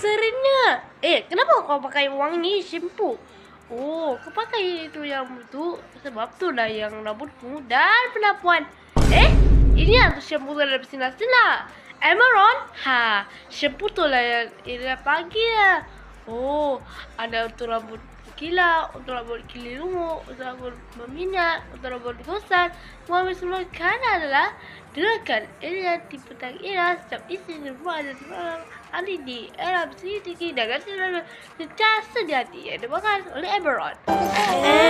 serinya, Eh, kenapa kau pakai wang ni simpu? Oh, kau pakai itu yang itu sebab tu lah yang rambutmu dan penampuan. Eh, ini yang tu shampoo tu dalam sinar sinar. Lah. Emeron? Ha, simpu tu lah yang ini yang lah pagi lah. Oh, ada untuk rambut kila, untuk rambut kili lumuk, untuk rambut meminyak, untuk rambut gosan. Mau ambil semua kan adalah Gerakan area di petang era setiap isi semua ada semalam hari di era bersih tinggi dengan rasa rasa secara sedia hati yang dibangun oleh Eberron. Eh.